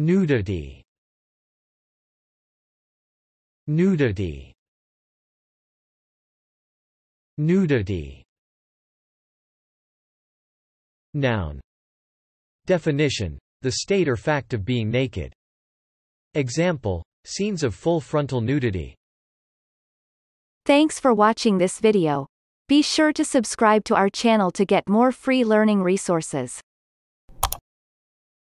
Nudity Nudity Nudity Noun Definition The state or fact of being naked. Example Scenes of full frontal nudity. Thanks for watching this video. Be sure to subscribe to our channel to get more free learning resources.